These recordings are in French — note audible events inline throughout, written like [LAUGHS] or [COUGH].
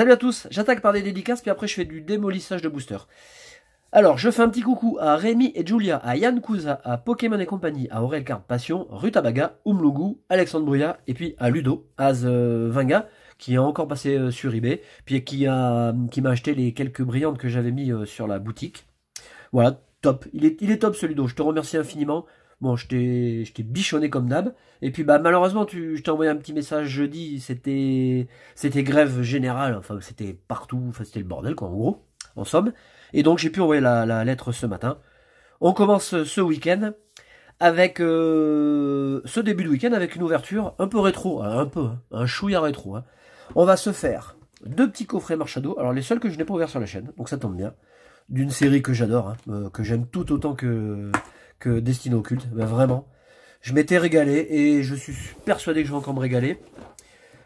Salut à tous, j'attaque par des dédicaces, puis après je fais du démolissage de boosters. Alors, je fais un petit coucou à Rémi et Julia, à Yann Kouza, à Pokémon et compagnie, à Aurel Card Passion, Rutabaga, Umlugu, Alexandre Bruya et puis à Ludo, à euh, Vinga, qui est encore passé euh, sur eBay, puis qui m'a qui acheté les quelques brillantes que j'avais mis euh, sur la boutique. Voilà, top. Il est, il est top ce Ludo, je te remercie infiniment. Bon, je t'ai, bichonné comme d'hab. Et puis, bah, malheureusement, tu, je t'ai envoyé un petit message jeudi. C'était, c'était grève générale. Enfin, c'était partout. Enfin, c'était le bordel, quoi, en gros. En somme. Et donc, j'ai pu envoyer la, la, lettre ce matin. On commence ce week-end avec euh, ce début de week-end avec une ouverture un peu rétro, hein, un peu, hein. un chouïa rétro. Hein. On va se faire deux petits coffrets Marchado. Alors, les seuls que je n'ai pas ouverts sur la chaîne, donc ça tombe bien. D'une série que j'adore, euh, que j'aime tout autant que que Destin Occulte. Ben vraiment, je m'étais régalé et je suis persuadé que je vais encore me régaler.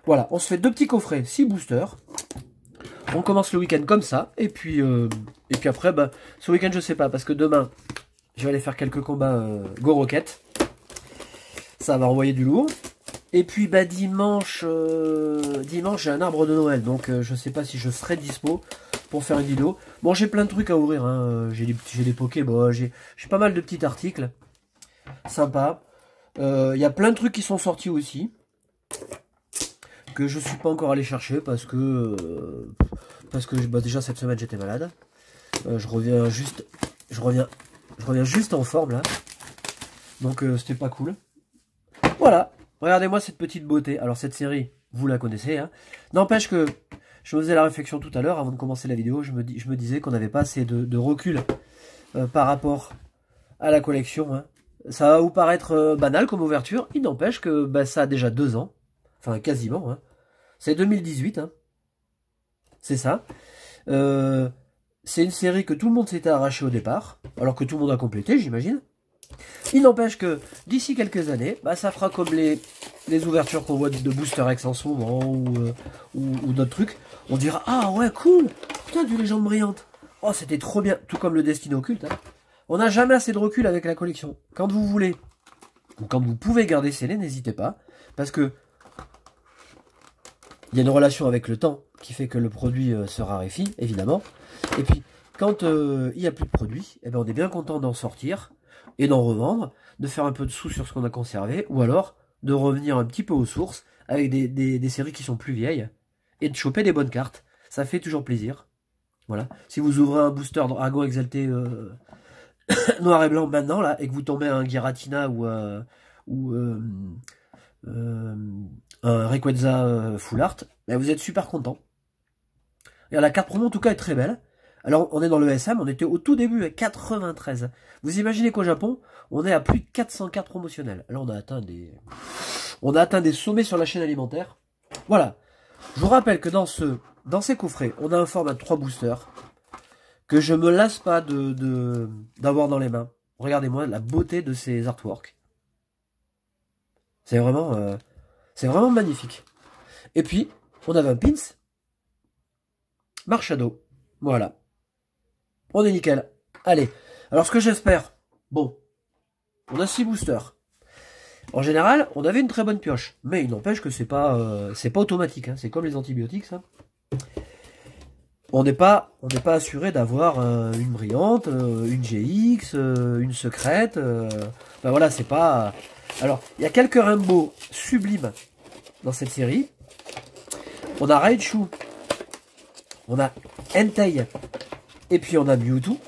Voilà, on se fait deux petits coffrets, six boosters. On commence le week-end comme ça. Et puis, euh, et puis après, ben, ce week-end, je sais pas. Parce que demain, je vais aller faire quelques combats euh, Go Rocket. Ça va envoyer du lourd. Et puis bah dimanche, euh, dimanche j'ai un arbre de Noël, donc je sais pas si je serai dispo pour faire une vidéo. Bon, j'ai plein de trucs à ouvrir. Hein. J'ai des, des bon j'ai pas mal de petits articles. Sympa. Euh, il y a plein de trucs qui sont sortis aussi. Que je suis pas encore allé chercher parce que... Euh, parce que bah, déjà cette semaine j'étais malade. Euh, je reviens juste... Je reviens, je reviens juste en forme là. Donc c'était pas cool. Voilà. Regardez-moi cette petite beauté. Alors cette série, vous la connaissez. Hein. N'empêche que je faisais la réflexion tout à l'heure, avant de commencer la vidéo, je me, disais qu'on n'avait pas assez de, recul euh, par rapport à la collection. Hein. Ça va vous paraître euh, banal comme ouverture, il n'empêche que bah, ça a déjà deux ans, enfin quasiment. Hein. C'est 2018, hein. c'est ça. Euh, c'est une série que tout le monde s'était arraché au départ, alors que tout le monde a complété, j'imagine. Il n'empêche que d'ici quelques années, bah, ça fera comme les, ouvertures qu'on voit de Booster X en ce euh, ou, d'autres trucs. On dira Ah ouais, cool Putain, du légende brillante Oh, c'était trop bien Tout comme le Destin Occulte. Hein. On n'a jamais assez de recul avec la collection. Quand vous voulez, ou quand vous pouvez garder scellé, n'hésitez pas. Parce que il y a une relation avec le temps qui fait que le produit euh, se raréfie, évidemment. Et puis, quand euh, il y n'y a plus de produit, eh ben, on est bien content d'en sortir et d'en revendre, de faire un peu de sous sur ce qu'on a conservé, ou alors de revenir un petit peu aux sources avec des, des, séries qui sont plus vieilles et de choper des bonnes cartes. Ça fait toujours plaisir. Voilà. Si vous ouvrez un booster Dragon Exalté euh, [COUGHS] noir et blanc maintenant là et que vous tombez un Giratina ou ou euh, euh, un Requenza Full Art, ben, vous êtes super content. Et la carte promo en tout cas est très belle. Alors, on est dans le SM, on était au tout début, à 93. Vous imaginez qu'au Japon, on est à plus de 400 cartes promotionnelles. Là, on a atteint des, on a atteint des sommets sur la chaîne alimentaire. Voilà. Je vous rappelle que dans ce, dans ces coffrets, on a un format de 3 boosters que je me lasse pas de, d'avoir dans les mains. Regardez-moi la beauté de ces artworks. C'est vraiment, euh, c'est vraiment magnifique. Et puis, on avait un pins. Marchado. Voilà. On est nickel. Allez. Alors, ce que j'espère, bon, on a 6 boosters. En général, on avait une très bonne pioche. Mais il n'empêche que c'est pas, euh, c'est pas automatique. Hein. C'est comme les antibiotiques, ça. On n'est pas, on n'est pas assuré d'avoir euh, une brillante, euh, une GX, une secrète. Ben voilà, c'est pas. Alors, il y a quelques rainbows sublimes dans cette série. On a Raichu. On a Entei. Et puis on a Mewtwo.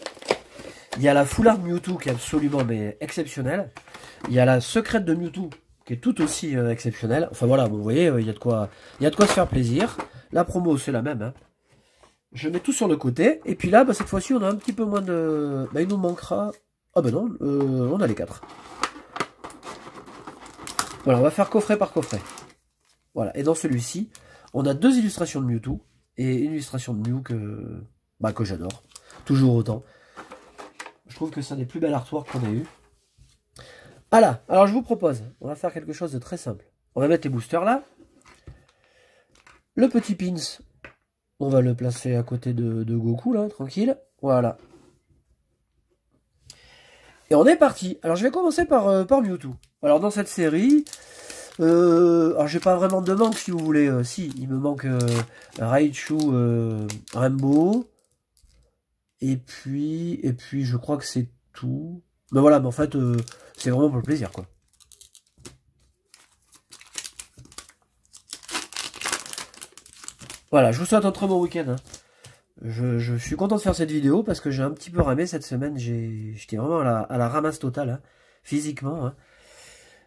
Il y a la foulard Mewtwo qui est absolument mais exceptionnelle. Il y a la Secrète de Mewtwo qui est tout aussi euh, exceptionnelle. Enfin voilà, vous voyez, euh, il y a de quoi, il y de quoi se faire plaisir. La promo c'est la même. Hein. Je mets tout sur le côté. Et puis là, bah, cette fois-ci, on a un petit peu moins de. Bah, il nous manquera. Ah ben non, euh, on a les quatre. Voilà, on va faire coffret par coffret. Voilà, et dans celui-ci, on a deux illustrations de Mewtwo et une illustration de Mew que, bah, que j'adore, toujours autant. Je trouve que c'est un des plus belles artworks qu'on ait eu. Voilà, ah alors je vous propose, on va faire quelque chose de très simple. On va mettre les boosters là. Le petit pins, on va le placer à côté de, Goku là, tranquille. Voilà. Et on est parti. Alors je vais commencer euh, par, Mewtwo. Alors dans cette série, euh, alors j'ai pas vraiment de manque si vous voulez. Euh, si, il me manque euh, Raichu Rainbow, et puis, et puis je crois que c'est tout. Mais bah voilà, mais bah en fait, euh, c'est vraiment pour le plaisir, quoi. Voilà, je vous souhaite un très bon week-end. Hein. Je, suis content de faire cette vidéo parce que j'ai un petit peu ramé cette semaine. J'étais vraiment à la, ramasse totale, hein, physiquement. Hein.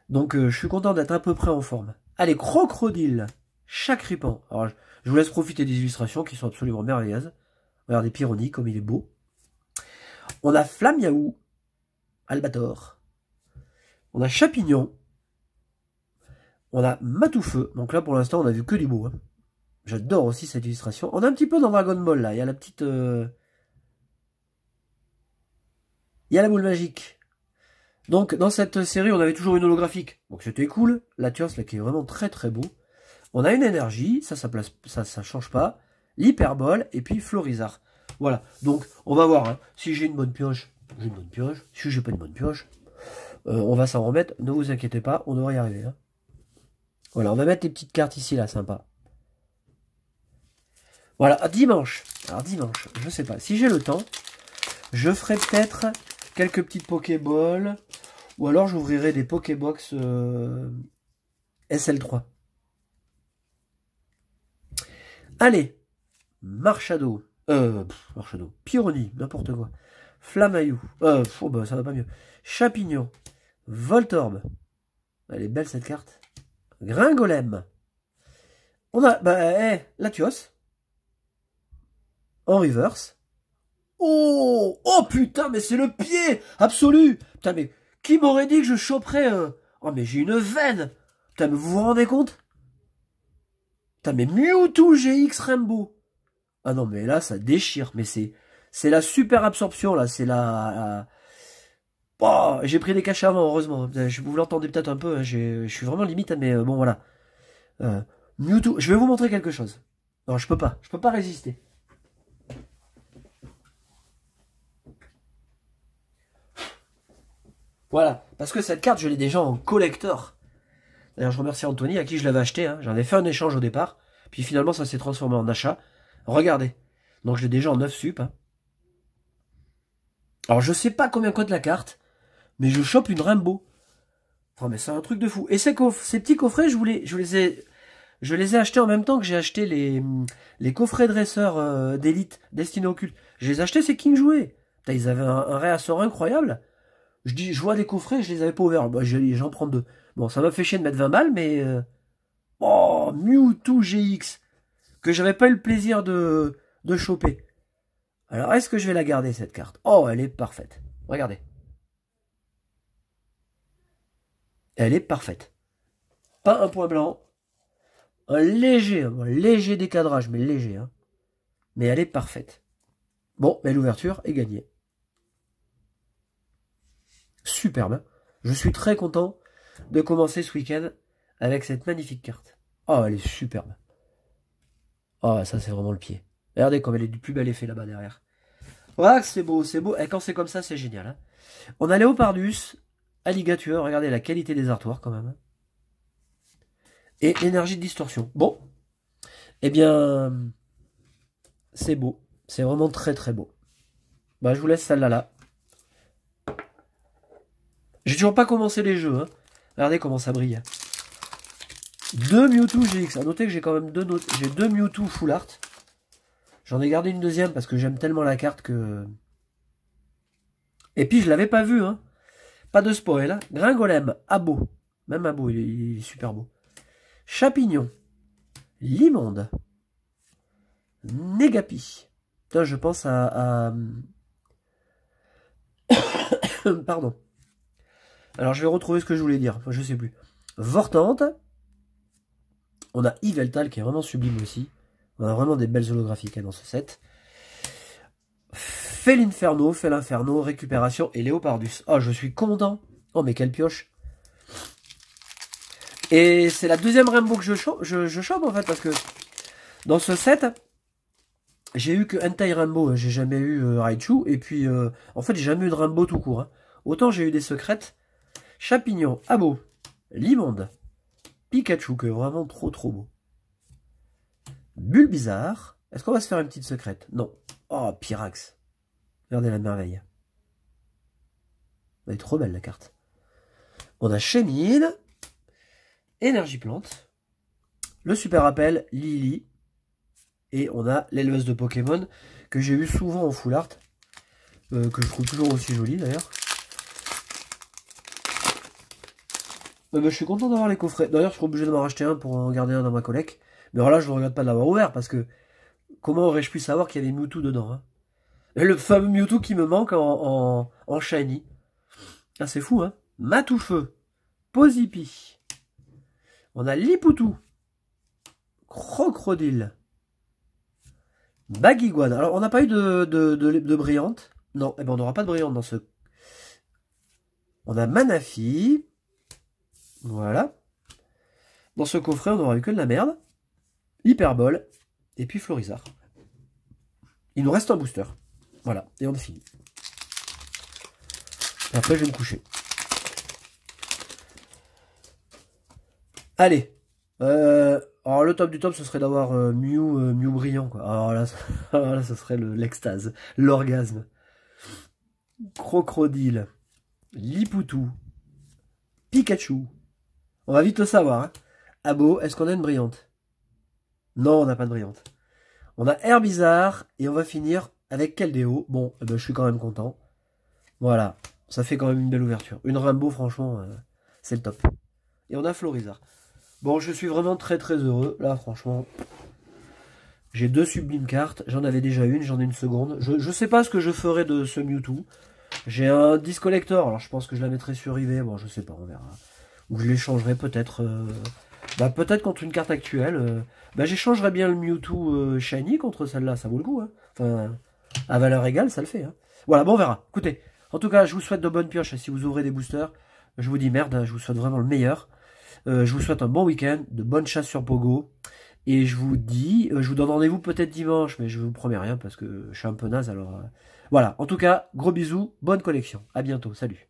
Donc euh, je suis content d'être à peu près en forme. Allez, crocodile, chacripant. Alors je vous laisse profiter des illustrations qui sont absolument merveilleuses. Regardez Pironi, comme il est beau. On a Flamme Albator. On a Chapignon. On a Matoufeu. Donc là, pour l'instant, on a vu que du beau. Hein. J'adore aussi cette illustration. On est un petit peu dans Dragon Ball, là. Il y a la petite... Euh, il y a la boule magique. Donc, dans cette série, on avait toujours une holographique. Donc, c'était cool. La Tios, là, qui est vraiment très, très beau. On a une énergie. Ça, ça, place... ça, ça change pas l'hyperbole et puis Florizard. Voilà, donc on va voir. Hein. Si j'ai une bonne pioche, j'ai une bonne pioche. Si j'ai pas une bonne pioche, euh, on va s'en remettre. Ne vous inquiétez pas, on devrait y arriver. Hein. Voilà, on va mettre les petites cartes ici, là, sympa. Voilà, dimanche. Alors dimanche, je sais pas. Si j'ai le temps, je ferai peut-être quelques petites Pokéballs. Ou alors j'ouvrirai des Pokébox euh, SL3. Allez, Marchado, euh, Marchado, Pironi, n'importe quoi, Flamayou, euh, oh, bah, ça va pas mieux, Chapignon, Voltorb, elle est belle cette carte, Gringolem, on a, bah, hey, eh, eh, Latios, en reverse, oh, oh putain, mais c'est le pied, absolu, putain, mais qui m'aurait dit que je choperais un, oh mais j'ai une veine, putain, mais vous vous rendez compte Putain, mais Mewtwo GX Rainbow. Ah non, mais là, ça déchire. Mais c'est c'est la super absorption, là. C'est la... Oh, j'ai pris des cachets avant, heureusement. Je vous l'entendez peut-être un peu. Hein, je suis vraiment limite, hein, mais euh, bon, voilà. Euh, je vais vous montrer quelque chose. Non, je peux pas. Je peux pas résister. Voilà. Parce que cette carte, je l'ai déjà en collector. D'ailleurs, je remercie Anthony, à qui je l'avais acheté. Hein. J'en ai fait un échange au départ. Puis finalement, ça s'est transformé en achat. Regardez. Donc je l'ai déjà en 9 sup. Hein. Alors je sais pas combien coûte la carte, mais je chope une rainbow Enfin, mais c'est un truc de fou. Et ces, ces petits coffrets, je, voulais, je les ai je les ai achetés en même temps que j'ai acheté les, les coffrets dresseurs euh, d'élite destinés au culte. Je les ai achetés, c'est King Jouet. ils avaient un, réassort incroyable. Je dis, je vois des coffrets, je les avais pas ouverts. Bah, j'en prends deux. Bon, ça m'a fait chier de mettre 20 balles, mais... Euh, oh, Mewtwo GX que j'avais pas eu le plaisir de, de choper. Alors, est-ce que je vais la garder, cette carte Oh, elle est parfaite. Regardez. Elle est parfaite. Pas un point blanc. Un léger, léger décadrage, mais léger. Hein. Mais elle est parfaite. Bon, mais l'ouverture est gagnée. Superbe. Hein. Je suis très content de commencer ce week-end avec cette magnifique carte. Oh, elle est superbe oh, ça, c'est vraiment le pied. Regardez comme elle est du plus bel effet là-bas derrière. Voilà, c'est beau, c'est beau. Et quand c'est comme ça, c'est génial. Hein. On a Léopardus, Alligator. Regardez la qualité des artoirs quand même. Et énergie de distorsion. Bon. Eh bien, c'est beau. C'est vraiment très très beau. Bah, je vous laisse celle-là là. J'ai toujours pas commencé les jeux. Hein. Regardez comment ça brille. Deux Mewtwo GX. À noter que j'ai quand même deux, j'ai deux Mewtwo Full Art. J'en ai gardé une deuxième parce que j'aime tellement la carte que... Et puis, je l'avais pas vu, hein. Pas de spoil. là. Hein. Gringolem, Abo. Même Abo, il est, il est super beau. Chapignon. Limonde. Négapi. Putain, je pense à... à... [COUGHS] Pardon. Alors, je vais retrouver ce que je voulais dire. je sais plus. Vortante. On a Yveltal qui est vraiment sublime aussi. On a vraiment des belles holographiques dans ce set. Fait l'Inferno, fait l'Inferno, récupération et Léopardus. Oh, je suis content. Oh, mais quelle pioche. Et c'est la deuxième Rainbow que je, je, je chope en fait parce que dans ce set, j'ai eu que Entai Rainbow, hein. j'ai jamais eu euh, Raichu, et puis euh, en fait j'ai jamais eu de Rainbow tout court. Hein. Autant j'ai eu des secrètes, Chapignon, Abo, Limonde, Pikachu, que vraiment trop trop beau. Bulle bizarre. Est-ce qu'on va se faire une petite secrète Non. Oh, Pyrax. Regardez la merveille. Elle est trop belle la carte. On a Chemine, Énergie plante. Le super appel, Lily. Et on a l'éleveuse de Pokémon que j'ai eu souvent en full art. Euh, que je trouve toujours aussi jolie d'ailleurs. je suis content d'avoir les coffrets. D'ailleurs, je suis obligé de m'en racheter un pour en garder un dans ma collecte. Mais alors là, je ne regrette pas de l'avoir ouvert parce que comment aurais-je pu savoir qu'il y avait Mewtwo dedans hein Le fameux Mewtwo qui me manque en, en, shiny. Ah, c'est fou, hein Matoufeu. Posipi. On a Lipoutou. Crocodile. Baguiguan. Alors, on n'a pas eu de, de, de, brillante. Non, eh ben, on n'aura pas de brillante dans ce. On a Manafi. Voilà. Dans ce coffret, on n'aura eu que de la merde. Hyperbole. Et puis Florizard. Il nous reste un booster. Voilà. Et on est fini. Après, je vais me coucher. Allez. Euh, alors, le top du top, ce serait d'avoir euh, Mew, euh, Mew, brillant. Quoi. Alors là, [LAUGHS] ce serait l'extase. l'orgasme. Crocodile. Lipoutou. Pikachu. On va vite le savoir. Ah Abo, est-ce qu'on a une brillante Non, on n'a pas de brillante. On a Air Bizarre et on va finir avec Caldeo. Bon, eh ben, je suis quand même content. Voilà, ça fait quand même une belle ouverture. Une Rimbaud, franchement, euh, c'est le top. Et on a Florizard. Bon, je suis vraiment très très heureux. Là, franchement, j'ai deux sublimes cartes. J'en avais déjà une, j'en ai une seconde. Je ne sais pas ce que je ferai de ce Mewtwo. J'ai un disc collector, alors je pense que je la mettrai sur IV. Bon, je sais pas, on verra. Ou je l'échangerai peut-être. Euh, bah, peut-être contre une carte actuelle. Euh, bah, j'échangerai bien le Mewtwo euh, Shiny contre celle-là, ça vaut le coup. Hein. Enfin, à valeur égale, ça le fait. Hein. Voilà, bon, on verra. Écoutez, en tout cas, je vous souhaite de bonnes pioches si vous ouvrez des boosters. Je vous dis merde, hein, je vous souhaite vraiment le meilleur. je vous souhaite un bon week-end, de bonnes chasses sur Pogo. Et je vous dis, je vous donne rendez-vous peut-être dimanche, mais je vous promets rien parce que je suis un peu naze. Alors voilà, en tout cas, gros bisous, bonne collection. À bientôt, salut.